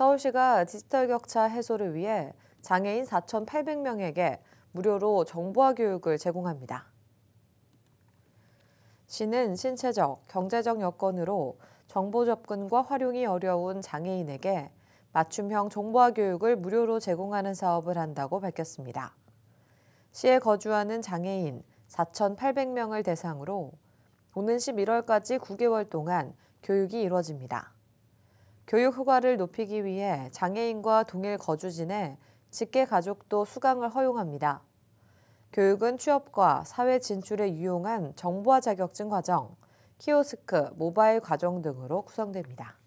서울시가 디지털 격차 해소를 위해 장애인 4,800명에게 무료로 정보화 교육을 제공합니다. 시는 신체적, 경제적 여건으로 정보 접근과 활용이 어려운 장애인에게 맞춤형 정보화 교육을 무료로 제공하는 사업을 한다고 밝혔습니다. 시에 거주하는 장애인 4,800명을 대상으로 오는 11월까지 9개월 동안 교육이 이뤄집니다. 교육 허가를 높이기 위해 장애인과 동일 거주지내 직계 가족도 수강을 허용합니다. 교육은 취업과 사회 진출에 유용한 정보화 자격증 과정, 키오스크, 모바일 과정 등으로 구성됩니다.